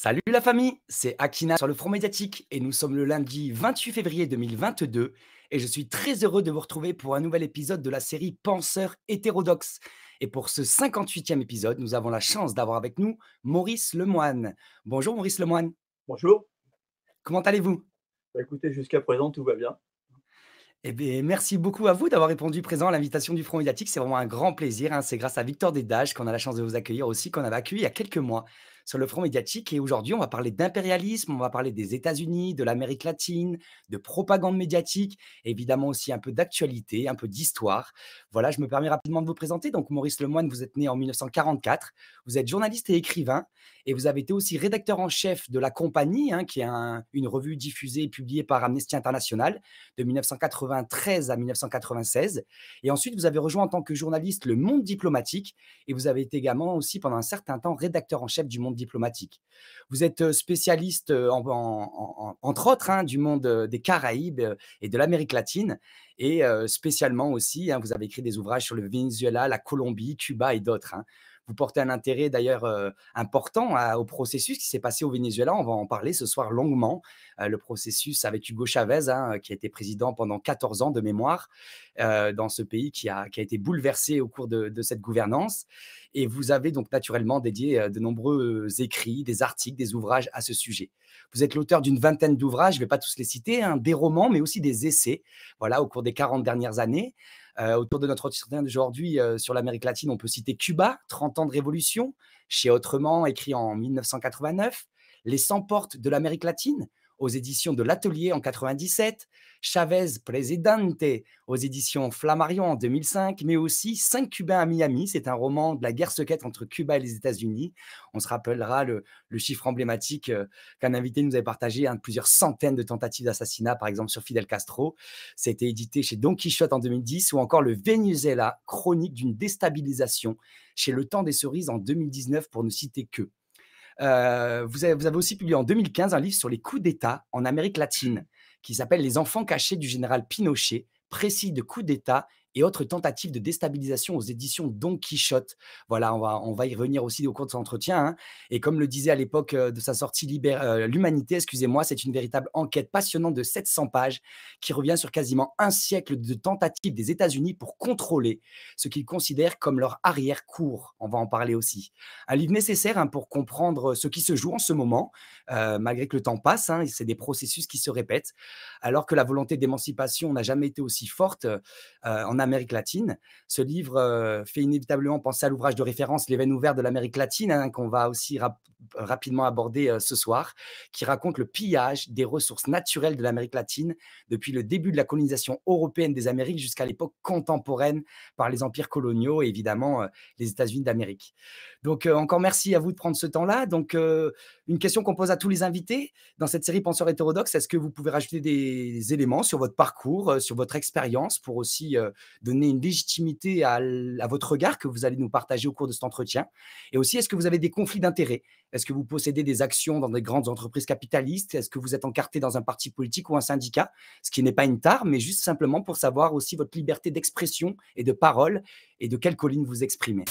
Salut la famille, c'est Akina sur le front médiatique et nous sommes le lundi 28 février 2022 et je suis très heureux de vous retrouver pour un nouvel épisode de la série Penseurs hétérodoxes. Et pour ce 58e épisode, nous avons la chance d'avoir avec nous Maurice Lemoine. Bonjour Maurice Lemoine. Bonjour. Comment allez-vous bah, Écoutez, jusqu'à présent, tout va bien. Eh bien, merci beaucoup à vous d'avoir répondu présent à l'invitation du Front médiatique. C'est vraiment un grand plaisir. Hein. C'est grâce à Victor Desdages qu'on a la chance de vous accueillir aussi, qu'on avait accueilli il y a quelques mois sur le front médiatique. Et aujourd'hui, on va parler d'impérialisme, on va parler des États-Unis, de l'Amérique latine, de propagande médiatique, évidemment aussi un peu d'actualité, un peu d'histoire. Voilà, je me permets rapidement de vous présenter. Donc, Maurice Lemoine, vous êtes né en 1944, vous êtes journaliste et écrivain, et vous avez été aussi rédacteur en chef de La Compagnie, hein, qui est une revue diffusée et publiée par Amnesty International de 1993 à 1996. Et ensuite, vous avez rejoint en tant que journaliste le Monde diplomatique, et vous avez été également aussi pendant un certain temps rédacteur en chef du Monde diplomatique. Vous êtes euh, spécialiste, euh, en, entre autres, hein, du monde euh, des Caraïbes et de l'Amérique latine, et spécialement aussi, hein, vous avez écrit des ouvrages sur le Venezuela, la Colombie, Cuba et d'autres. Hein. Vous portez un intérêt d'ailleurs important au processus qui s'est passé au Venezuela. On va en parler ce soir longuement. le processus avec Hugo Chavez, qui a été président pendant 14 ans de mémoire dans ce pays qui a, été bouleversé au cours de, de cette gouvernance. Et vous avez donc naturellement dédié euh, de nombreux euh, écrits, des articles, des ouvrages à ce sujet. Vous êtes l'auteur d'une vingtaine d'ouvrages, je ne vais pas tous les citer, hein, des romans, mais aussi des essais, voilà, au cours des 40 dernières années. Euh, autour de notre entretien d'aujourd'hui sur l'Amérique latine, on peut citer Cuba, 30 ans de révolution, chez Autrement, écrit en 1989, Les 100 portes de l'Amérique latine, aux éditions de l'Atelier en 1997, Chavez Presidente aux éditions Flammarion en 2005, mais aussi Cinq Cubains à Miami. C'est un roman de la guerre secrète entre Cuba et les États-Unis. On se rappellera le, chiffre emblématique euh, qu'un invité nous avait partagé, hein, plusieurs centaines de tentatives d'assassinat, par exemple sur Fidel Castro. C'était édité chez Don Quichotte en 2010 ou encore le Venezuela, chronique d'une déstabilisation chez Le Temps des Cerises en 2019 pour ne citer que. Euh, vous, avez, vous, avez, aussi publié en 2015 un livre sur les coups d'État en Amérique latine qui s'appelle Les enfants cachés du général Pinochet, précis de coups d'État et autres tentatives de déstabilisation aux éditions Don Quichotte. Voilà, on va, on va y revenir aussi au cours de cet entretien. Hein. Et comme le disait à l'époque euh, de sa sortie euh, L'Humanité, excusez-moi, c'est une véritable enquête passionnante de 700 pages qui revient sur quasiment un siècle de tentatives des États-Unis pour contrôler ce qu'ils considèrent comme leur arrière-cour. On va en parler aussi. Un livre nécessaire hein, pour comprendre euh, ce qui se joue en ce moment, malgré que le temps passe, hein, c'est des processus qui se répètent. Alors que la volonté d'émancipation n'a jamais été aussi forte, on Amérique latine. Ce livre euh, fait inévitablement penser à l'ouvrage de référence Les veines ouvertes de l'Amérique latine, hein, qu'on va aussi rapidement aborder euh, ce soir, qui raconte le pillage des ressources naturelles de l'Amérique latine depuis le début de la colonisation européenne des Amériques jusqu'à l'époque contemporaine par les empires coloniaux et évidemment euh, les États-Unis d'Amérique. Donc encore merci à vous de prendre ce temps-là. Donc une question qu'on pose à tous les invités dans cette série Penseurs hétérodoxes, est-ce que vous pouvez rajouter des éléments sur votre parcours, sur votre expérience pour aussi donner une légitimité à, votre regard que vous allez nous partager au cours de cet entretien Et aussi, est-ce que vous avez des conflits d'intérêts Est-ce que vous possédez des actions dans des grandes entreprises capitalistes Est-ce que vous êtes encarté dans un parti politique ou un syndicat Ce qui n'est pas une tare, mais juste simplement pour savoir aussi votre liberté d'expression et de parole et de quelle colline vous exprimez.